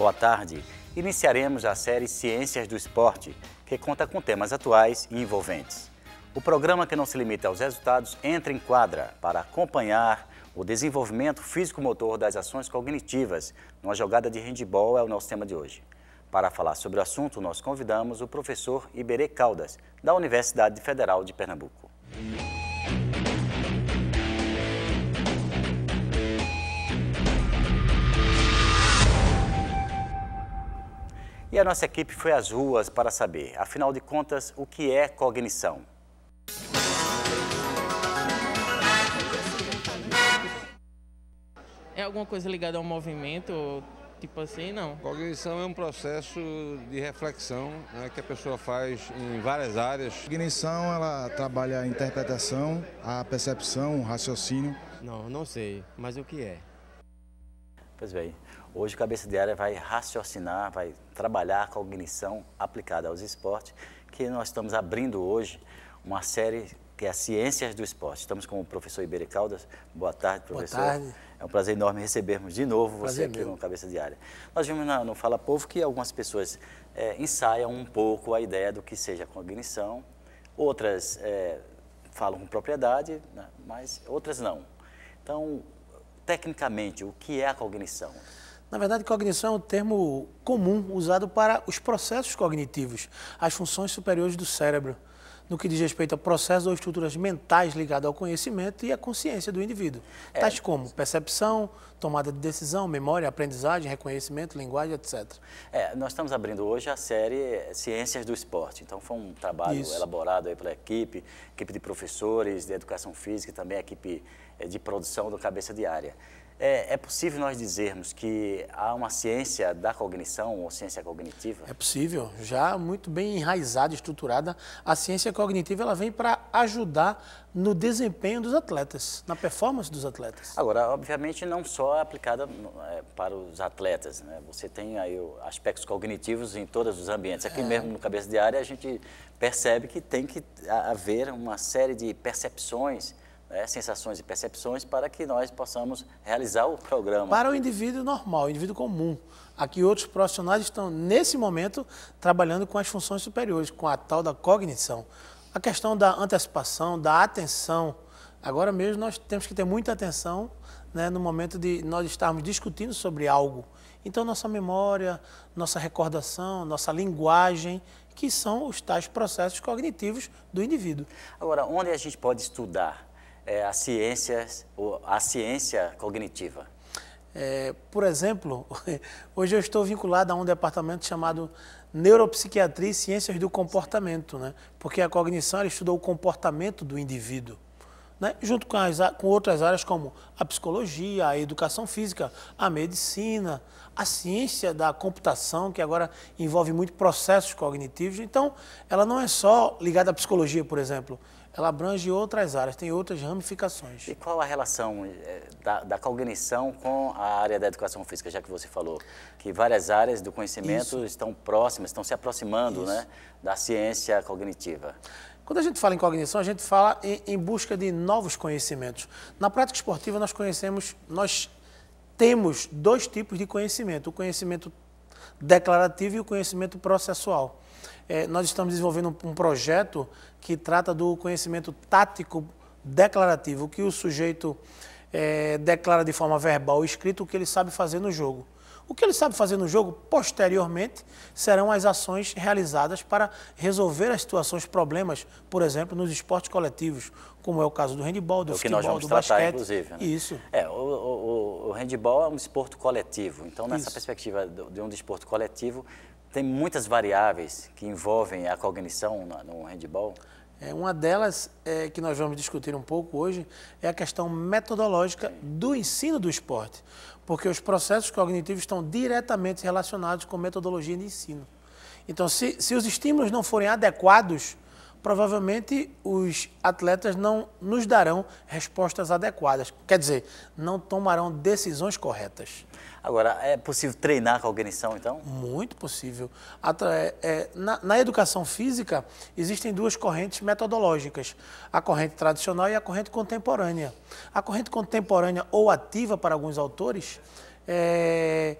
Boa tarde. Iniciaremos a série Ciências do Esporte, que conta com temas atuais e envolventes. O programa que não se limita aos resultados entra em quadra para acompanhar o desenvolvimento físico-motor das ações cognitivas numa jogada de handball é o nosso tema de hoje. Para falar sobre o assunto, nós convidamos o professor Iberê Caldas, da Universidade Federal de Pernambuco. E a nossa equipe foi às ruas para saber, afinal de contas, o que é cognição. É alguma coisa ligada ao movimento, tipo assim, não? Cognição é um processo de reflexão né, que a pessoa faz em várias áreas. Cognição, ela trabalha a interpretação, a percepção, o raciocínio. Não, não sei, mas o que é? Pois bem. Hoje, o Cabeça de vai raciocinar, vai trabalhar a cognição aplicada aos esportes, que nós estamos abrindo hoje uma série que é a Ciências do Esporte. Estamos com o professor Iberê Caldas. Boa tarde, professor. Boa tarde. É um prazer enorme recebermos de novo prazer você aqui no Cabeça de Nós vimos na, no Fala Povo que algumas pessoas é, ensaiam um pouco a ideia do que seja cognição, outras é, falam com propriedade, né? mas outras não. Então, tecnicamente, o que é a cognição? Na verdade, cognição é um termo comum usado para os processos cognitivos, as funções superiores do cérebro, no que diz respeito a processos ou estruturas mentais ligadas ao conhecimento e à consciência do indivíduo, é, tais como percepção, tomada de decisão, memória, aprendizagem, reconhecimento, linguagem, etc. É, nós estamos abrindo hoje a série Ciências do Esporte, então foi um trabalho Isso. elaborado aí pela equipe, equipe de professores de educação física e também a equipe eh, de produção do Cabeça de é, é, possível nós dizermos que há uma ciência da cognição ou ciência cognitiva? É possível, já muito bem enraizada, estruturada. A ciência cognitiva ela vem para ajudar no desempenho dos atletas, na performance dos atletas. Agora, obviamente, não só é aplicada é, para os atletas, né? Você tem aí aspectos cognitivos em todos os ambientes. Aqui é... mesmo no cabeça de área a gente percebe que tem que haver uma série de percepções né, sensações e percepções para que nós possamos realizar o programa. Para o indivíduo normal, o indivíduo comum. Aqui outros profissionais estão, nesse momento, trabalhando com as funções superiores, com a tal da cognição. A questão da antecipação, da atenção. Agora mesmo nós temos que ter muita atenção né, no momento de nós estarmos discutindo sobre algo. Então, nossa memória, nossa recordação, nossa linguagem, que são os tais processos cognitivos do indivíduo. Agora, onde a gente pode estudar é, a, ciência, a ciência cognitiva? É, por exemplo, hoje eu estou vinculado a um departamento chamado Neuropsiquiatria e Ciências do Comportamento, né? porque a cognição estuda o comportamento do indivíduo. Né? junto com, as, com outras áreas como a psicologia, a educação física, a medicina, a ciência da computação, que agora envolve muito processos cognitivos. Então, ela não é só ligada à psicologia, por exemplo ela abrange outras áreas, tem outras ramificações. E qual a relação eh, da, da, cognição com a área da educação física, já que você falou que várias áreas do conhecimento Isso. estão próximas, estão se aproximando né, da ciência cognitiva? Quando a gente fala em cognição, a gente fala em, em busca de novos conhecimentos. Na prática esportiva, nós conhecemos, nós temos dois tipos de conhecimento, o conhecimento declarativo e o conhecimento processual é, nós estamos desenvolvendo um, um projeto que trata do conhecimento tático declarativo, que o sujeito é, declara de forma verbal ou escrita o que ele sabe fazer no jogo. O que ele sabe fazer no jogo, posteriormente, serão as ações realizadas para resolver as situações, problemas, por exemplo, nos esportes coletivos, como é o caso do handball, do é o futebol, nós vamos do tratar, basquete. Inclusive, né? Isso. É, o, o, o handball é um esporte coletivo, então nessa Isso. perspectiva de um desporto coletivo, tem muitas variáveis que envolvem a cognição no handball? É, uma delas, é, que nós vamos discutir um pouco hoje, é a questão metodológica do ensino do esporte, porque os processos cognitivos estão diretamente relacionados com metodologia de ensino. Então, se, se os estímulos não forem adequados, provavelmente os atletas não nos darão respostas adequadas. Quer dizer, não tomarão decisões corretas. Agora, é possível treinar com a organização, então? Muito possível. É, é, na, na educação física, existem duas correntes metodológicas: a corrente tradicional e a corrente contemporânea. A corrente contemporânea ou ativa, para alguns autores, é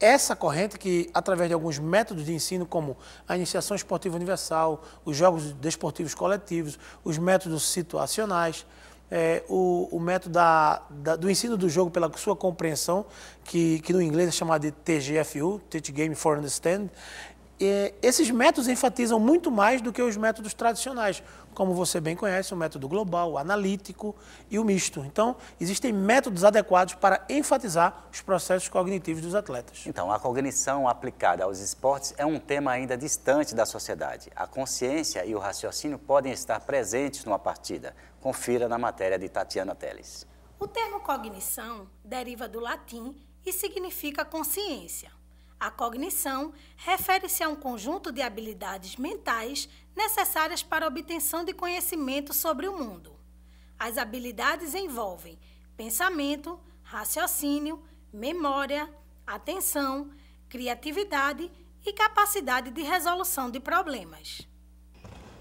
essa corrente que, através de alguns métodos de ensino, como a iniciação esportiva universal, os jogos desportivos coletivos, os métodos situacionais, é, o, o, método da, da, do ensino do jogo pela sua compreensão, que, que no inglês é chamado de TGFU, Teach Game for Understand, é, esses métodos enfatizam muito mais do que os métodos tradicionais, como você bem conhece, o método global, o analítico e o misto. Então, existem métodos adequados para enfatizar os processos cognitivos dos atletas. Então, a cognição aplicada aos esportes é um tema ainda distante da sociedade. A consciência e o raciocínio podem estar presentes numa partida. Confira na matéria de Tatiana Teles. O termo cognição deriva do latim e significa consciência. A cognição refere-se a um conjunto de habilidades mentais necessárias para a obtenção de conhecimento sobre o mundo. As habilidades envolvem pensamento, raciocínio, memória, atenção, criatividade e capacidade de resolução de problemas.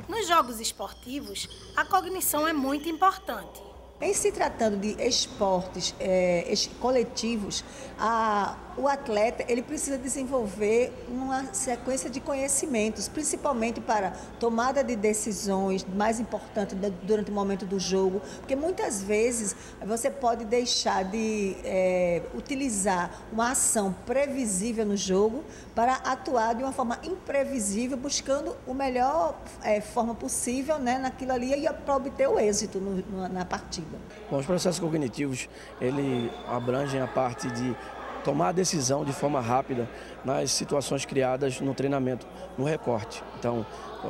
Nos jogos esportivos, a cognição é muito importante. Em se tratando de esportes é, coletivos, a, o atleta ele precisa desenvolver uma sequência de conhecimentos, principalmente para tomada de decisões mais importante durante o momento do jogo, porque muitas vezes você pode deixar de é, utilizar uma ação previsível no jogo para atuar de uma forma imprevisível, buscando o melhor é, forma possível né, naquilo ali e para obter o êxito no, na partida. Bom, os processos cognitivos, ele abrangem a parte de tomar a decisão de forma rápida nas situações criadas no treinamento, no recorte. Então,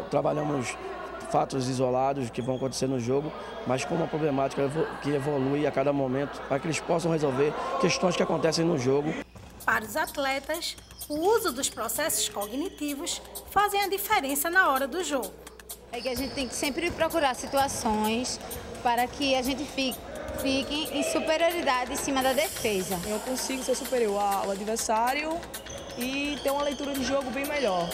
trabalhamos fatos isolados que vão acontecer no jogo, mas com uma problemática que evolui a cada momento para que eles possam resolver questões que acontecem no jogo. Para os atletas, o uso dos processos cognitivos fazem a diferença na hora do jogo. É que a gente tem que sempre procurar situações para que a gente fique fique em superioridade em cima da defesa. Eu consigo ser superior ao adversário e ter uma leitura de jogo bem melhor.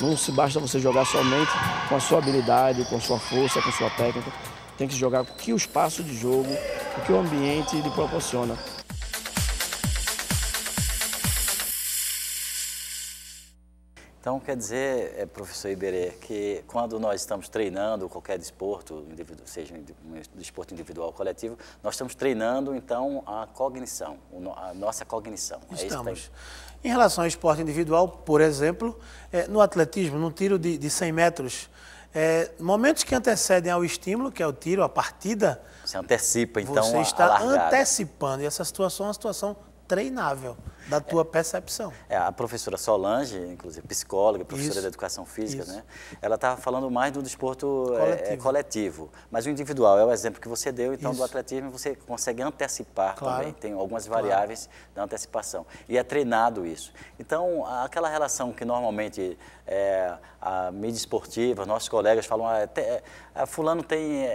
Não se basta você jogar somente com a sua habilidade, com a sua força, com a sua técnica. Tem que jogar com o que o espaço de jogo, o que o ambiente lhe proporciona. Então, quer dizer, eh, professor Iberê, que quando nós estamos treinando qualquer desporto, seja um desporto individual ou coletivo, nós estamos treinando, então, a cognição, a nossa cognição. É tá estamos. É em relação ao esporte individual, por exemplo, eh, no atletismo, no tiro de, de 100 metros, é, momentos que antecedem ao estímulo, que é o tiro, a partida. Você antecipa, então, Você está antecipando. E essa situação é uma situação treinável da tua é, percepção. É, a professora Solange, inclusive psicóloga, professora isso, de educação física, isso. né? Ela está falando mais do desporto é, é, coletivo. É, coletivo. mas o individual é o exemplo que você deu, então isso. do atletismo você consegue antecipar claro. também, tem algumas variáveis claro. da antecipação. E é treinado isso. Então, aquela relação que normalmente é, a mídia esportiva, nossos colegas falam, ah, te, é, ah, fulano tem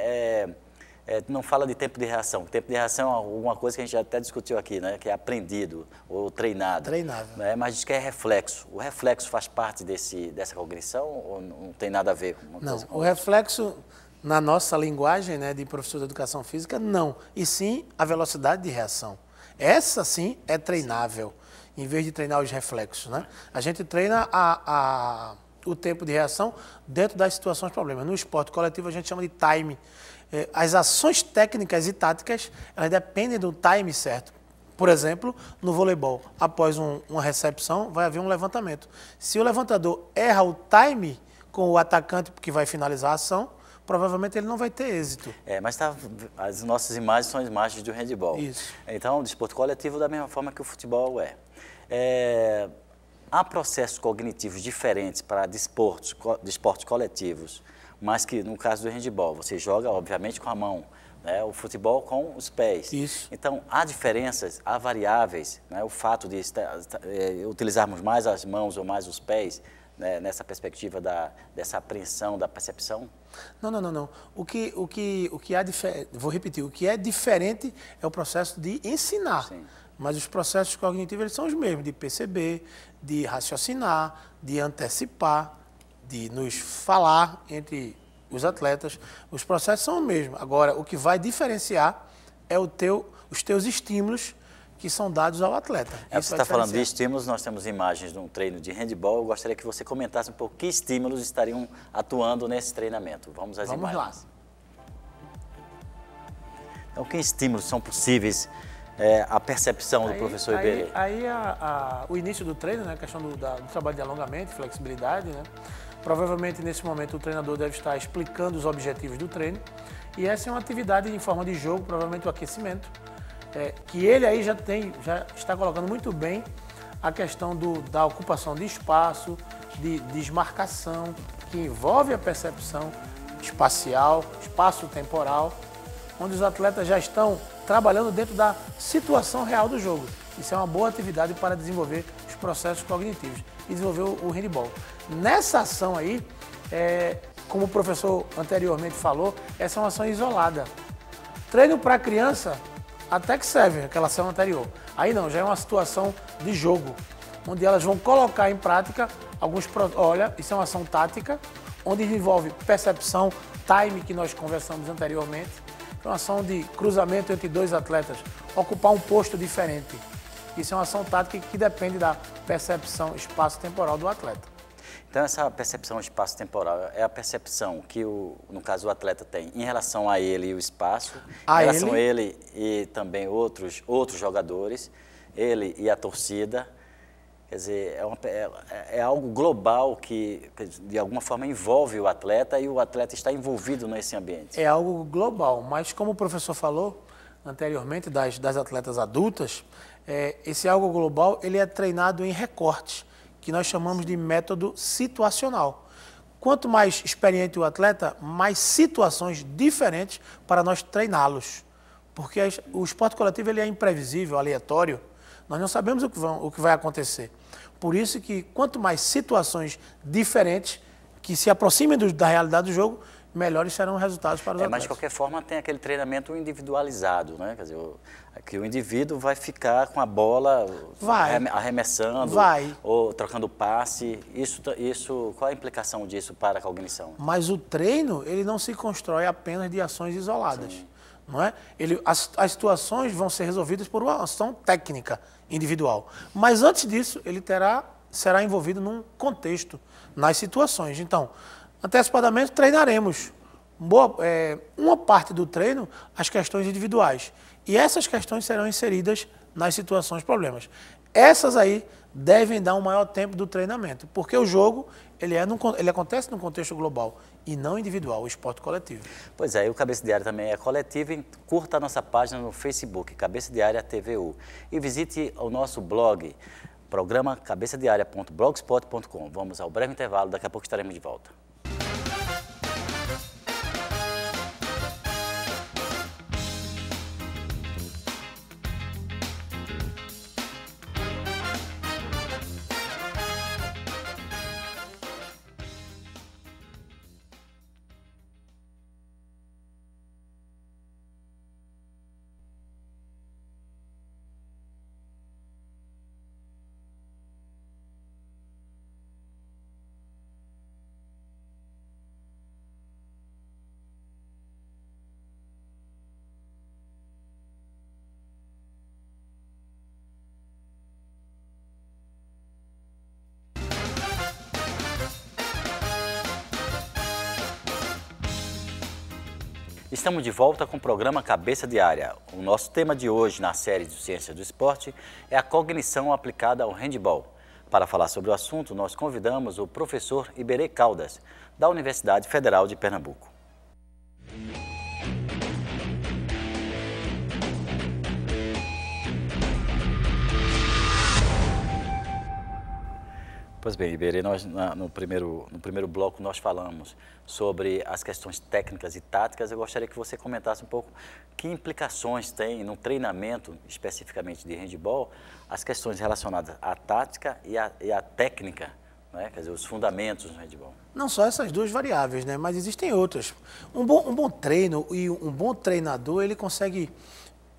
é, não fala de tempo de reação. Tempo de reação é alguma coisa que a gente já até discutiu aqui, né? que é aprendido ou treinado. Treinado. Né? Mas diz que é reflexo. O reflexo faz parte desse, dessa cognição ou não tem nada a ver com uma não, coisa? o reflexo, na nossa linguagem né, de professor de educação física, não. E sim a velocidade de reação. Essa sim é treinável, em vez de treinar os reflexos. Né? A gente treina a, a o tempo de reação dentro das situações problemas. No esporte coletivo a gente chama de time. É, as ações técnicas e táticas, elas dependem do time certo. Por exemplo, no voleibol, após um, uma recepção, vai haver um levantamento. Se o levantador erra o time com o atacante que vai finalizar a ação, provavelmente ele não vai ter êxito. É, mas tá, as nossas imagens são as imagens do handball. Isso. Então, o desporto coletivo da mesma forma que o futebol é. é há processos cognitivos diferentes para desportos, desportos coletivos, mas que no caso do handball, você joga, obviamente, com a mão, né, o futebol com os pés. Isso. Então, há diferenças, há variáveis. Né, o fato de eh, utilizarmos mais as mãos ou mais os pés, né, nessa perspectiva da, dessa apreensão, da percepção, não, não, não, não. O que, o que, o que há difer... vou repetir, o que é diferente é o processo de ensinar. Sim. Mas os processos cognitivos eles são os mesmos, de perceber, de raciocinar, de antecipar, de nos falar entre os atletas. Os processos são os mesmos. Agora, o que vai diferenciar é o teu, os teus estímulos que são dados ao atleta. É, você está falando de estímulos, nós temos imagens de um treino de handball. Eu gostaria que você comentasse um pouco que estímulos estariam atuando nesse treinamento. Vamos às Vamos imagens. Lá. Então, que estímulos são possíveis é, a percepção aí, do professor Iberê? Aí, aí a, a, o início do treino, né, a questão do, da, do trabalho de alongamento, flexibilidade, né? Provavelmente nesse momento o treinador deve estar explicando os objetivos do treino. E essa é uma atividade em forma de jogo, provavelmente o aquecimento é, que ele aí já tem, já está colocando muito bem a questão do, da ocupação de espaço, de desmarcação, que envolve a percepção espacial, espaço-temporal, onde os atletas já estão trabalhando dentro da situação real do jogo. Isso é uma boa atividade para desenvolver os processos cognitivos e desenvolver o, handball. Nessa ação aí, é, como o professor anteriormente falou, essa é uma ação isolada. Treino para criança até que serve aquela ação anterior. Aí não, já é uma situação de jogo, onde elas vão colocar em prática alguns. Olha, isso é uma ação tática, onde envolve percepção, time que nós conversamos anteriormente. É uma ação de cruzamento entre dois atletas, ocupar um posto diferente. Isso é uma ação tática que depende da percepção espaço-temporal do atleta. Então, essa percepção espaço-temporal é a percepção que, o, no caso, o atleta tem em relação a ele e o espaço, a em relação ele? a ele e também outros, outros jogadores, ele e a torcida. Quer dizer, é, uma, é, é, algo global que, de alguma forma, envolve o atleta e o atleta está envolvido nesse ambiente. É algo global, mas como o professor falou anteriormente das, das atletas adultas, é, esse algo global ele é treinado em recortes que nós chamamos de método situacional. Quanto mais experiente o atleta, mais situações diferentes para nós treiná-los. Porque o esporte coletivo ele é imprevisível, aleatório. Nós não sabemos o que, vão, o que vai acontecer. Por isso que quanto mais situações diferentes que se aproximem do, da realidade do jogo, melhores serão os resultados para os é, atletas. Mas, de qualquer forma, tem aquele treinamento individualizado, né? Quer dizer, o, que o indivíduo vai ficar com a bola vai. arremessando vai. ou trocando passe. Isso, isso, qual a implicação disso para a cognição? Mas o treino, ele não se constrói apenas de ações isoladas. Sim. Não é? ele, as, as situações vão ser resolvidas por uma ação técnica individual. Mas antes disso, ele terá, será envolvido num contexto, nas situações. Então, Antecipadamente treinaremos boa, é, uma parte do treino as questões individuais. E essas questões serão inseridas nas situações problemas. Essas aí devem dar um maior tempo do treinamento, porque o jogo ele, é num, ele acontece num contexto global e não individual, o esporte coletivo. Pois é, e o Cabeça Diária também é coletivo. Curta a nossa página no Facebook, Cabeça Diária TVU. E visite o nosso blog, programa cabeçadiaria.blogspot.com. Vamos ao breve intervalo, daqui a pouco estaremos de volta. Estamos de volta com o programa Cabeça Diária. O nosso tema de hoje na série de Ciência do Esporte é a cognição aplicada ao handball. Para falar sobre o assunto, nós convidamos o professor Iberê Caldas, da Universidade Federal de Pernambuco. Pois bem, Iberê, nós na, no, primeiro, no primeiro bloco nós falamos sobre as questões técnicas e táticas. Eu gostaria que você comentasse um pouco que implicações tem no treinamento, especificamente de handball, as questões relacionadas à tática e à, e à técnica, né? quer dizer, os fundamentos do handball. Não só essas duas variáveis, né? mas existem outras. Um bom, um bom treino e um bom treinador, ele consegue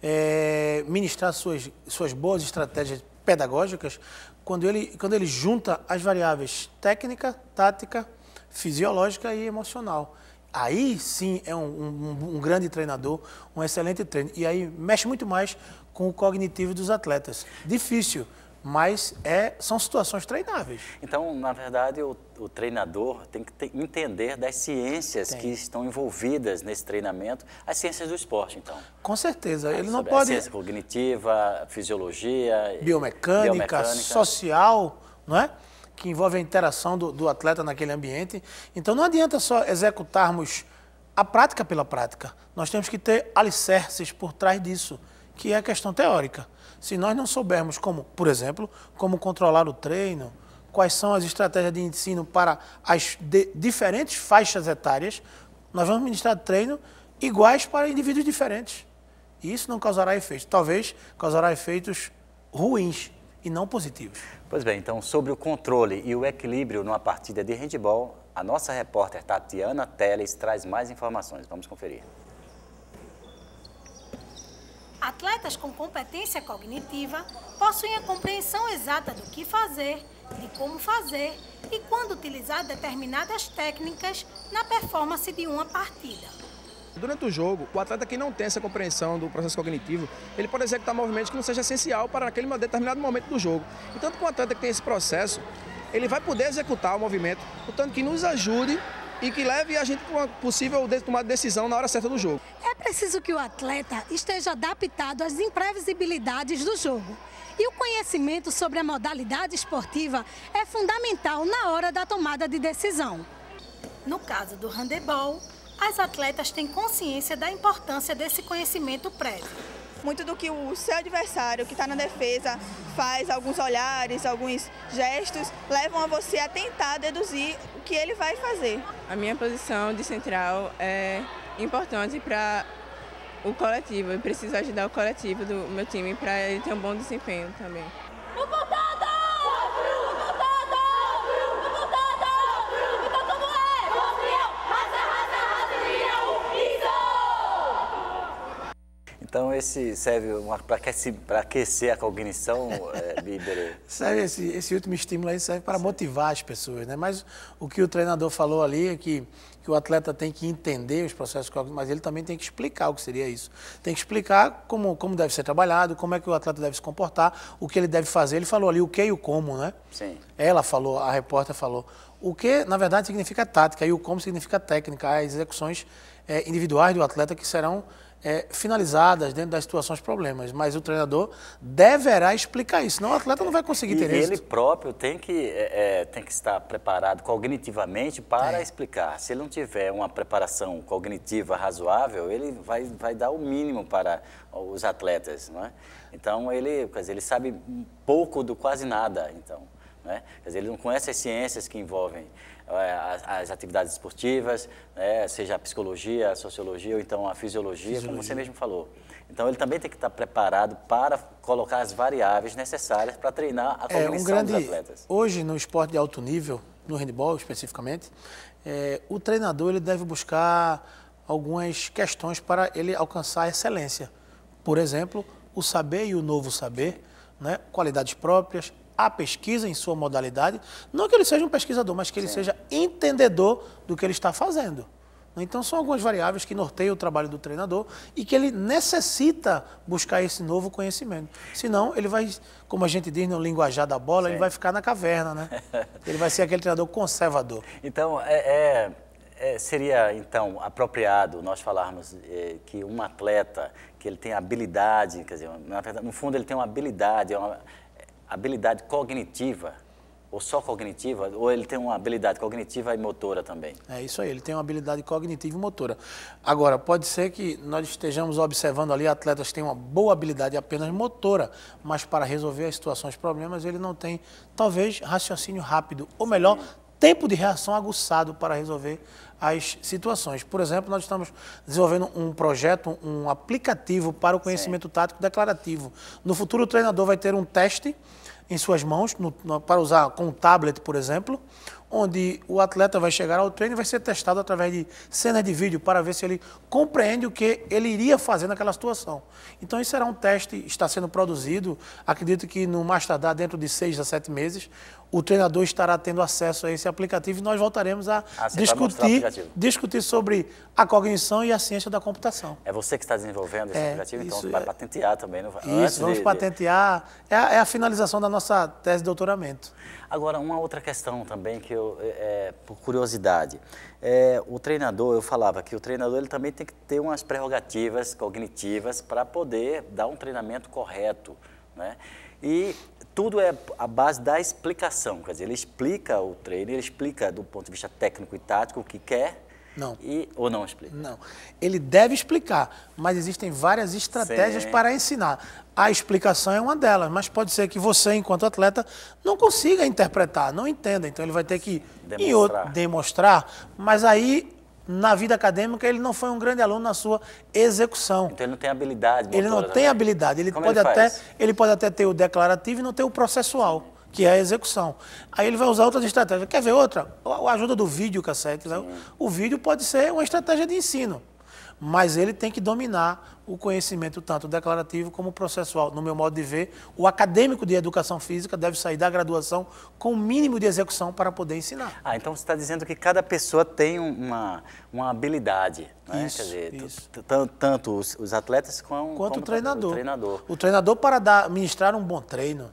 é, ministrar suas, suas boas estratégias pedagógicas quando ele, quando ele junta as variáveis técnica, tática, fisiológica e emocional. Aí sim é um, um, um, grande treinador, um excelente treino. E aí mexe muito mais com o cognitivo dos atletas. Difícil, mas é, são situações treináveis. Então, na verdade, o, o treinador tem que entender das ciências tem. que estão envolvidas nesse treinamento, as ciências do esporte, então. Com certeza, ele não pode... Ciência cognitiva, fisiologia... Biomecânica, biomecânica, social, não é? Que envolve a interação do, do atleta naquele ambiente. Então, não adianta só executarmos a prática pela prática. Nós temos que ter alicerces por trás disso que é a questão teórica. Se nós não soubermos como, por exemplo, como controlar o treino, quais são as estratégias de ensino para as diferentes faixas etárias, nós vamos ministrar treino iguais para indivíduos diferentes. E isso não causará efeitos. Talvez causará efeitos ruins e não positivos. Pois bem, então, sobre o controle e o equilíbrio numa partida de handball, a nossa repórter Tatiana Teles traz mais informações. Vamos conferir. Atletas com competência cognitiva possuem a compreensão exata do que fazer, de como fazer e quando utilizar determinadas técnicas na performance de uma partida. Durante o jogo, o atleta que não tem essa compreensão do processo cognitivo, ele pode executar movimentos que não seja essencial para aquele determinado momento do jogo. E tanto o atleta que tem esse processo, ele vai poder executar o movimento, portanto que nos ajude e que leve a gente para uma possível de, decisão na hora certa do jogo. É preciso que o atleta esteja adaptado às imprevisibilidades do jogo. E o conhecimento sobre a modalidade esportiva é fundamental na hora da tomada de decisão. No caso do handebol, as atletas têm consciência da importância desse conhecimento prévio muito do que o seu adversário que está na defesa faz, alguns olhares, alguns gestos, levam a você a tentar deduzir que ele vai fazer. A minha posição de central é importante para o coletivo. Eu preciso ajudar o coletivo do meu time para ele ter um bom desempenho também. Então, esse serve para aquecer, aquecer, a cognição, é, Bíblia. Serve esse, esse último estímulo aí serve para Sim. motivar as pessoas, né? Mas o que o treinador falou ali é que, que o atleta tem que entender os processos cognitivos, mas ele também tem que explicar o que seria isso. Tem que explicar como, como deve ser trabalhado, como é que o atleta deve se comportar, o que ele deve fazer. Ele falou ali o que e o como, né? Sim. Ela falou, a repórter falou. O que, na verdade, significa tática e o como significa técnica, as execuções é, individuais do atleta que serão é, finalizadas dentro das situações problemas, mas o treinador deverá explicar isso, senão o atleta não vai conseguir ter isso. ele próprio tem que, é, é, tem que estar preparado cognitivamente para é. explicar. Se ele não tiver uma preparação cognitiva razoável, ele vai, vai dar o mínimo para os atletas, não é? Então ele, quer dizer, ele sabe pouco do quase nada, então. Né? Quer dizer, eles não conhecem as ciências que envolvem eh, as, as atividades esportivas, né? seja a psicologia, a sociologia ou então a fisiologia, fisiologia, como você mesmo falou. Então, ele também tem que estar preparado para colocar as variáveis necessárias para treinar a cognição é, um grande, dos atletas. Hoje, no esporte de alto nível, no handball especificamente, é, o treinador ele deve buscar algumas questões para ele alcançar a excelência. Por exemplo, o saber e o novo saber, né? qualidades próprias, a pesquisa em sua modalidade. Não que ele seja um pesquisador, mas que ele Sim. seja entendedor do que ele está fazendo. Então, são algumas variáveis que norteiam o trabalho do treinador e que ele necessita buscar esse novo conhecimento. Senão, ele vai, como a gente diz no linguajar da bola, Sim. ele vai ficar na caverna, né? ele vai ser aquele treinador conservador. Então, é, é, é, seria, então, apropriado nós falarmos é, que um atleta, que ele tem habilidade, quer dizer, no fundo ele tem uma habilidade, é uma, habilidade cognitiva, ou só cognitiva, ou ele tem uma habilidade cognitiva e motora também? É isso aí, ele tem uma habilidade cognitiva e motora. Agora, pode ser que nós estejamos observando ali atletas que têm uma boa habilidade apenas motora, mas para resolver as situações, problemas, ele não tem, talvez, raciocínio rápido, ou melhor, Sim. tempo de reação aguçado para resolver as situações. Por exemplo, nós estamos desenvolvendo um projeto, um aplicativo para o conhecimento Sim. tático declarativo. No futuro, o treinador vai ter um teste em suas mãos, no, no, para usar com o tablet, por exemplo, onde o atleta vai chegar ao treino e vai ser testado através de cenas de vídeo para ver se ele compreende o que ele iria fazer naquela situação. Então, isso será um teste, está sendo produzido, acredito que no mais tardar, dentro de seis a sete meses, o treinador estará tendo acesso a esse aplicativo e nós voltaremos a ah, tá discutir, discutir sobre a cognição e a ciência da computação. É você que está desenvolvendo esse é, aplicativo, então isso, então vai é, patentear também, não vai? Isso, vamos de, patentear. É a, é, a, finalização da nossa tese de doutoramento. Agora, uma outra questão também que eu, é, é, por curiosidade, é, o treinador, eu falava que o treinador ele também tem que ter umas prerrogativas cognitivas para poder dar um treinamento correto, né? E tudo é a base da explicação. Quer dizer, ele explica o treino, ele explica do ponto de vista técnico e tático o que quer. Não. E, ou não explica? Não. Ele deve explicar, mas existem várias estratégias Sim. para ensinar. A explicação é uma delas, mas pode ser que você, enquanto atleta, não consiga interpretar, não entenda. Então ele vai ter que demonstrar, outro, demonstrar mas aí na vida acadêmica, ele não foi um grande aluno na sua execução. Então ele não tem habilidade. Motora, ele não tem né? habilidade. Ele pode, ele até, ele pode até ter o declarativo e não ter o processual, que é a execução. Aí ele vai usar outras estratégias. Quer ver outra? A ajuda do vídeo cassete. Né? O vídeo pode ser uma estratégia de ensino mas ele tem que dominar o conhecimento tanto declarativo como processual. No meu modo de ver, o acadêmico de educação física deve sair da graduação com o mínimo de execução para poder ensinar. Ah, então você está dizendo que cada pessoa tem uma, uma habilidade, né? isso, dizer, isso. tanto os, os atletas quanto o, treinador. o treinador. O treinador para dar, ministrar um bom treino,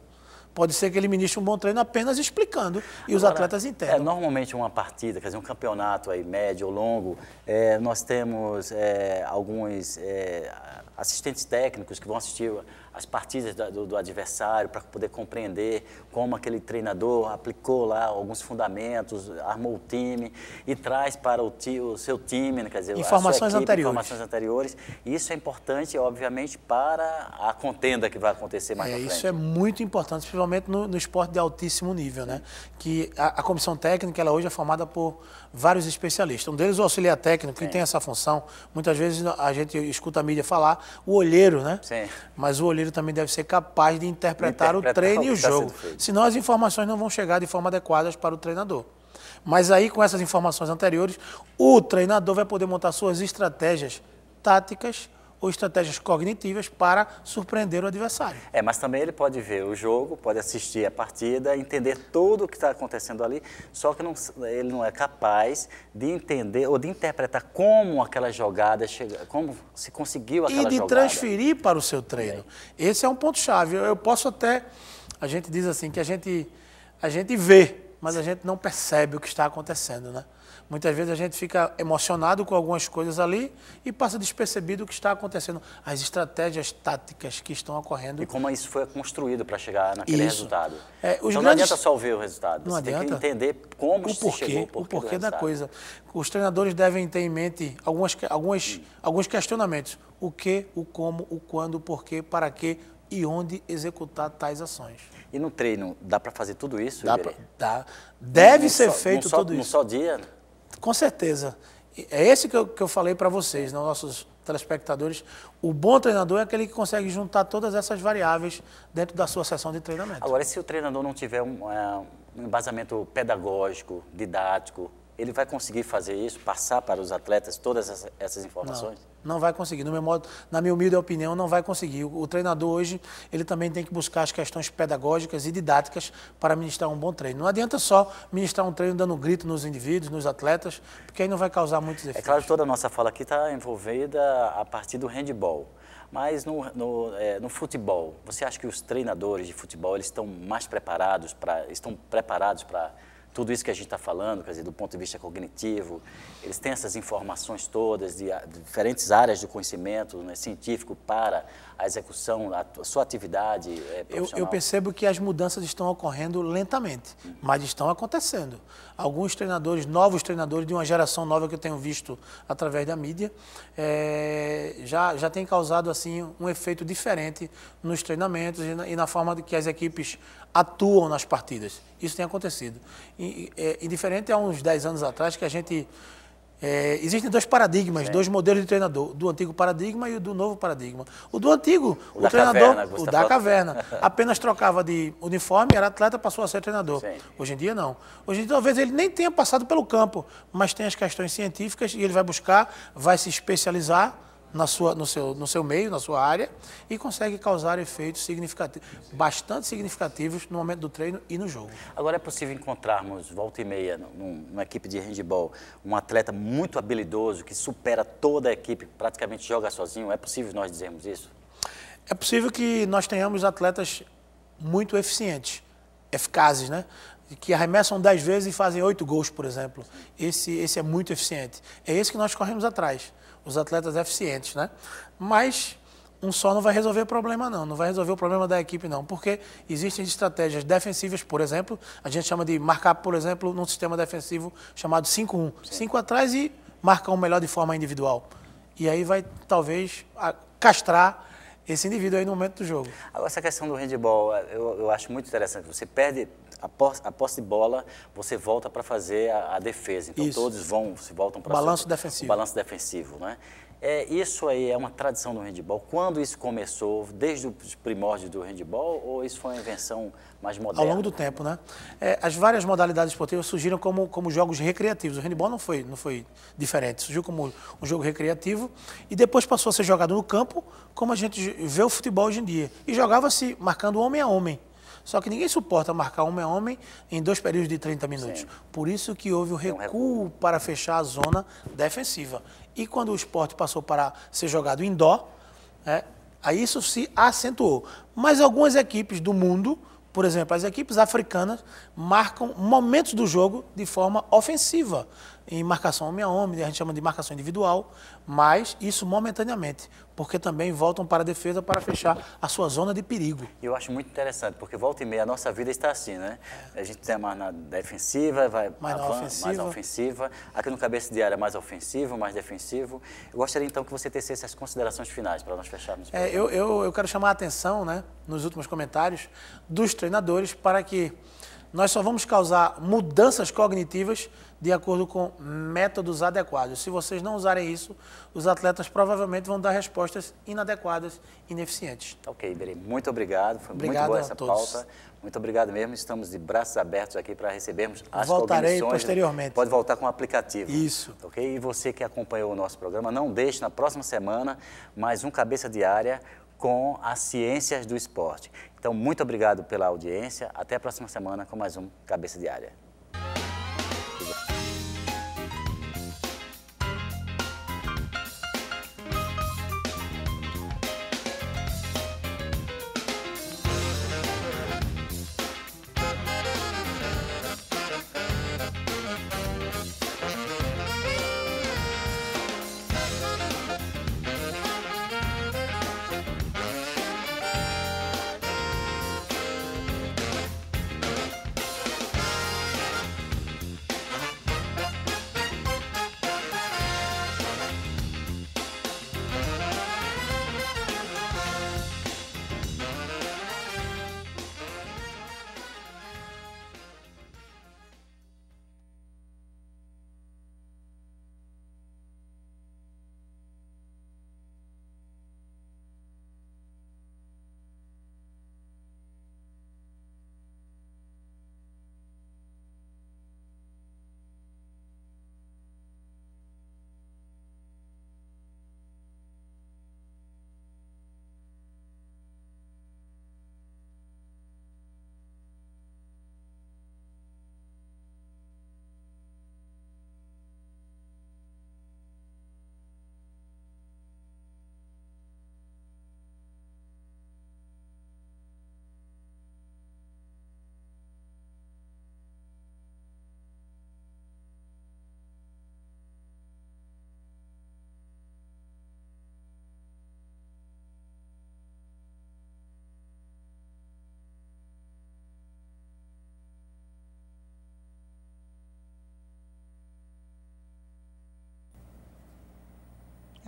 Pode ser que ele ministre um bom treino apenas explicando e os atletas é, entendam. É, normalmente uma partida, quer dizer, um campeonato aí médio ou longo, é, nós temos é, alguns é, assistentes técnicos que vão assistir as partidas do, do adversário para poder compreender como aquele treinador aplicou lá alguns fundamentos, armou o time e traz para o, ti, o seu time, né, quer dizer, informações equipe, anteriores. Informações anteriores. Isso é importante, obviamente, para a contenda que vai acontecer mais é, frente. Isso é muito importante, principalmente no, no esporte de altíssimo nível, né? Que a, a, comissão técnica ela hoje é formada por vários especialistas. Um deles o auxiliar técnico, Sim. que é. tem essa função. Muitas vezes a gente escuta a mídia falar o olheiro, né? Sim. Mas o olheiro também deve ser capaz de interpretar, interpretar o treino o e o tá jogo. Tá Senão as informações não vão chegar de forma adequada para o treinador. Mas aí, com essas informações anteriores, o treinador vai poder montar suas estratégias táticas ou estratégias cognitivas para surpreender o adversário. É, mas também ele pode ver o jogo, pode assistir a partida, entender tudo o que está acontecendo ali, só que não, ele não é capaz de entender ou de interpretar como aquela jogada chega, como se conseguiu aquela jogada. E de jogada. transferir para o seu treino. É. Esse é um ponto chave. Eu, eu posso até, a gente diz assim que a gente a gente vê, mas a gente não percebe o que está acontecendo, né? Muitas vezes a gente fica emocionado com algumas coisas ali e passa despercebido o que está acontecendo, as estratégias táticas que estão ocorrendo. E como isso foi construído para chegar naquele isso. resultado. É, então grandes... não adianta só ver o resultado, não você adianta. tem que entender como o porquê, chegou, o porquê, o porquê da coisa. Os treinadores devem ter em mente algumas, algumas, hum. alguns questionamentos. O que, o como, o quando, o porquê, para quê e onde executar tais ações. E no treino, dá para fazer tudo isso? Dá, pra, dá. Deve não ser só, feito só, tudo isso. Num só dia? Com certeza. É esse que eu, que eu falei para vocês, né, nossos telespectadores. O bom treinador é aquele que consegue juntar todas essas variáveis dentro da sua sessão de treinamento. Agora, se o treinador não tiver um, é, um embasamento pedagógico, didático, ele vai conseguir fazer isso, passar para os atletas todas essas informações? Não, não vai conseguir. No meu modo, na minha humilde opinião, não vai conseguir. O, o treinador hoje, ele também tem que buscar as questões pedagógicas e didáticas para ministrar um bom treino. Não adianta só ministrar um treino dando grito nos indivíduos, nos atletas, porque aí não vai causar muitos é efeitos. É claro, que toda a nossa fala aqui está envolvida a partir do handball. Mas no, no, é, no, futebol, você acha que os treinadores de futebol eles estão mais preparados para estão preparados para tudo isso que a gente está falando, quer dizer, do ponto de vista cognitivo, eles têm essas informações todas de, de diferentes áreas do conhecimento né, científico para a execução, a, a sua atividade é, eh, profissional? Eu, eu, percebo que as mudanças estão ocorrendo lentamente, uhum. mas estão acontecendo. Alguns treinadores, novos treinadores de uma geração nova que eu tenho visto através da mídia, é, já, já tem causado assim um efeito diferente nos treinamentos e na, e na forma que as equipes atuam nas partidas. Isso tem acontecido. E, é, uns 10 anos atrás que a gente é, existem dois paradigmas, é. dois modelos de treinador, do antigo paradigma e do novo paradigma. O do antigo, o, o treinador, caverna, o da caverna, apenas trocava de uniforme, era atleta, passou a ser treinador. Sim. Hoje em dia não. Hoje em dia talvez ele nem tenha passado pelo campo, mas tem as questões científicas e ele vai buscar, vai se especializar na sua, no, seu, no seu meio, na sua área, e consegue causar efeitos significativos, bastante significativos no momento do treino e no jogo. Agora é possível encontrarmos, volta e meia, num, numa equipe de handball, um atleta muito habilidoso que supera toda a equipe, praticamente joga sozinho? É possível nós dizermos isso? É possível que nós tenhamos atletas muito eficientes, eficazes, né? que arremessam 10 vezes e fazem 8 gols, por exemplo. Esse, esse é muito eficiente. É esse que nós corremos atrás os atletas eficientes, né? Mas um só não vai resolver o problema, não. Não vai resolver o problema da equipe, não. Porque existem estratégias defensivas, por exemplo. A gente chama de marcar, por exemplo, num sistema defensivo chamado 5-1. 5 atrás e marcar o um melhor de forma individual. E aí vai, talvez, castrar esse indivíduo aí no momento do jogo. Agora, essa questão do handball, eu, eu acho muito interessante. Você perde a posse, a posse de bola, você volta para fazer a, a, defesa. Então, Isso. todos vão, se voltam para... Balanço sua, defensivo. Balanço defensivo, né? É, isso aí é uma tradição do handball. Quando isso começou, desde os primórdios do handball, ou isso foi uma invenção mais moderna? Ao longo do tempo, né? É, as várias modalidades esportivas surgiram como, como jogos recreativos. O handball não foi, não foi diferente, surgiu como um jogo recreativo e depois passou a ser jogado no campo, como a gente vê o futebol hoje em dia. E jogava-se marcando homem a homem. Só que ninguém suporta marcar homem a homem em dois períodos de 30 minutos. Sim. Por isso que houve o é recuo para fechar a zona defensiva. E quando o esporte passou para ser jogado em é, aí isso se acentuou. Mas algumas equipes do mundo, por exemplo, as equipes africanas, marcam momentos do jogo de forma ofensiva em marcação homem a homem, a gente chama de marcação individual, mas isso momentaneamente, porque também voltam para a defesa para fechar a sua zona de perigo. Eu acho muito interessante, porque volta e meia a nossa vida está assim, né? A gente tem mais na defensiva, vai mais, na ofensiva. mais ofensiva, aqui no cabeça de área mais ofensivo, mais defensivo. Eu gostaria então que você tecesse as considerações finais para nós fecharmos. É, eu, eu, eu quero chamar a atenção, né, nos últimos comentários, dos treinadores para que nós só vamos causar mudanças cognitivas de acordo com métodos adequados. Se vocês não usarem isso, os atletas provavelmente vão dar respostas inadequadas, ineficientes. Ok, Iberê, muito obrigado. Foi obrigado muito boa essa pauta. Muito obrigado mesmo. Estamos de braços abertos aqui para recebermos as Voltarei né? posteriormente. Pode voltar com o aplicativo. Isso. Ok? E você que acompanhou o nosso programa, não deixe na próxima semana mais um Cabeça Diária com as ciências do esporte. Então, muito obrigado pela audiência. Até a próxima semana com mais um Cabeça Diária.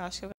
acho que